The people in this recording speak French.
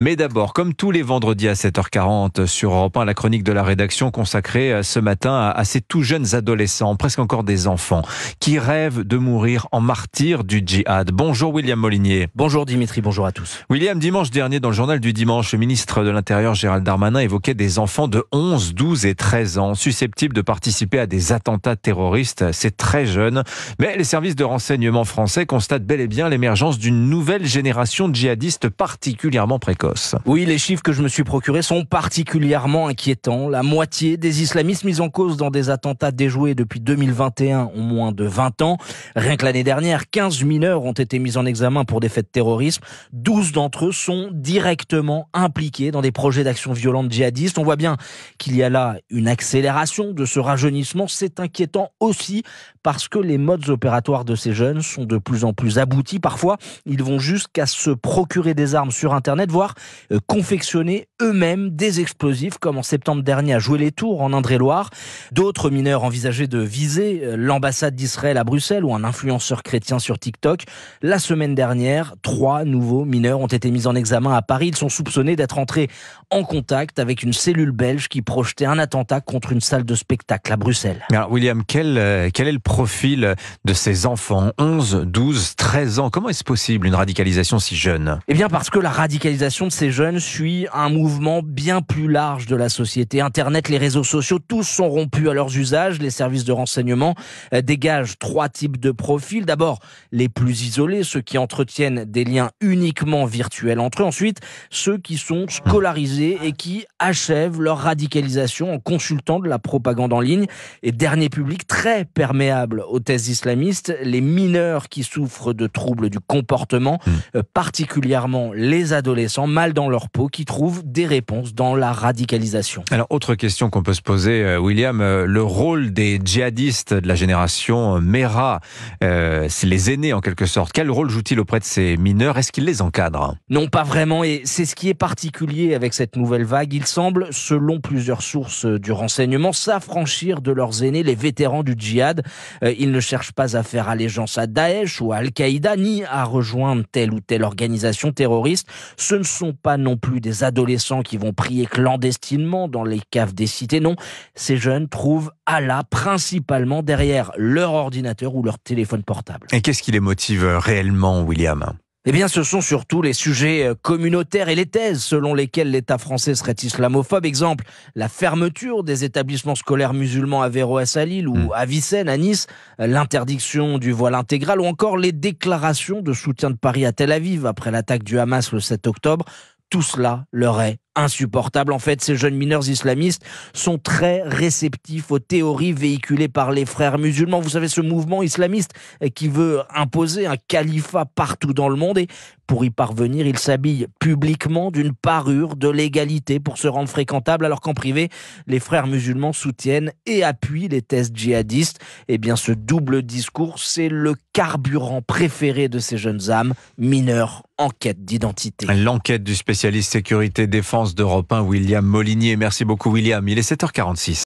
Mais d'abord, comme tous les vendredis à 7h40 sur Europe 1, la chronique de la rédaction consacrée euh, ce matin à, ces tout jeunes adolescents, presque encore des enfants, qui rêvent de mourir en martyr du djihad. Bonjour William Molinier. Bonjour Dimitri, bonjour à tous. William, dimanche dernier, dans le journal du dimanche, le ministre de l'Intérieur Gérald Darmanin évoquait des enfants de 11, 12 et 13 ans susceptibles de participer à des attentats terroristes. C'est très jeune. Mais les services de renseignement français constatent bel et bien l'émergence d'une nouvelle génération de djihadistes particulièrement précoce. Oui, les chiffres que je me suis procurés sont particulièrement inquiétants. La moitié des islamistes mis en cause dans des attentats déjoués depuis 2021 ont moins de 20 ans. Rien que l'année dernière, 15 mineurs ont été mis en examen pour des faits de terrorisme. 12 d'entre eux sont directement impliqués dans des projets d'action violente djihadiste. On voit bien qu'il y a là une accélération de ce rajeunissement. C'est inquiétant aussi parce que les modes opératoires de ces jeunes sont de plus en plus aboutis. Parfois, ils vont jusqu'à se procurer des armes sur Internet, voire euh, confectionner eux-mêmes des explosifs, comme en septembre dernier à Jouer-les-Tours en Indre-et-Loire. D'autres mineurs envisageaient de viser euh, l'ambassade d'Israël à Bruxelles ou un influenceur chrétien sur TikTok. La semaine dernière, trois nouveaux mineurs ont été mis en examen à Paris. Ils sont soupçonnés d'être entrés en contact avec une cellule belge qui projetait un attentat contre une salle de spectacle à Bruxelles. William, quel, euh, quel est le profil de ces enfants 11, 12, 13 ans Comment est-ce possible une radicalisation si jeune Eh bien parce que la radicalisation de ces jeunes suit un mouvement bien plus large de la société. Internet, les réseaux sociaux, tous sont rompus à leurs usages. Les services de renseignement euh, dégagent trois types de profils. D'abord, les plus isolés, ceux qui entretiennent des liens uniquement virtuels entre eux. Ensuite, ceux qui sont scolarisés et qui achèvent leur radicalisation en consultant de la propagande en ligne. Et dernier public très perméable aux thèses islamistes, les mineurs qui souffrent de troubles du comportement, mmh. euh, particulièrement les adolescents mal dans leur peau qui trouvent des réponses dans la radicalisation. Alors, autre question qu'on peut se poser, euh, William, euh, le rôle des djihadistes de la génération euh, Mera, c'est les aînés en quelque sorte. Quel rôle joue-t-il auprès de ces mineurs Est-ce qu'ils les encadrent Non, pas vraiment. Et c'est ce qui est particulier avec cette nouvelle vague. Il semble, selon plusieurs sources du renseignement, s'affranchir de leurs aînés, les vétérans du djihad. Ils ne cherchent pas à faire allégeance à Daesh ou à Al-Qaïda, ni à rejoindre telle ou telle organisation terroriste. Ce ne sont pas non plus des adolescents qui vont prier clandestinement dans les caves des cités. Non, ces jeunes trouvent Allah principalement derrière leur ordinateur ou leur téléphone portable. Et qu'est-ce qui les motive euh, réellement, William eh bien, ce sont surtout les sujets euh, communautaires et les thèses selon lesquelles l'État français serait islamophobe. Exemple, la fermeture des établissements scolaires musulmans à Véro à Lille ou hmm. à Vicennes à Nice, euh, l'interdiction du voile intégral ou encore les déclarations de soutien de Paris à Tel Aviv après l'attaque du Hamas le 7 octobre. Tout cela leur est insupportable. En fait, ces jeunes mineurs islamistes sont très réceptifs aux théories véhiculées par les frères musulmans. Vous savez, ce mouvement islamiste qui veut imposer un califat partout dans le monde et pour y parvenir, ils s'habillent publiquement d'une parure de l'égalité pour se rendre fréquentable, alors qu'en privé, les frères musulmans soutiennent et appuient les tests djihadistes. Eh bien, ce double discours, c'est le carburant préféré de ces jeunes âmes mineurs en quête d'identité. L'enquête du spécialiste sécurité défense de d'Europe 1, William Molinier. Merci beaucoup, William. Il est 7h46.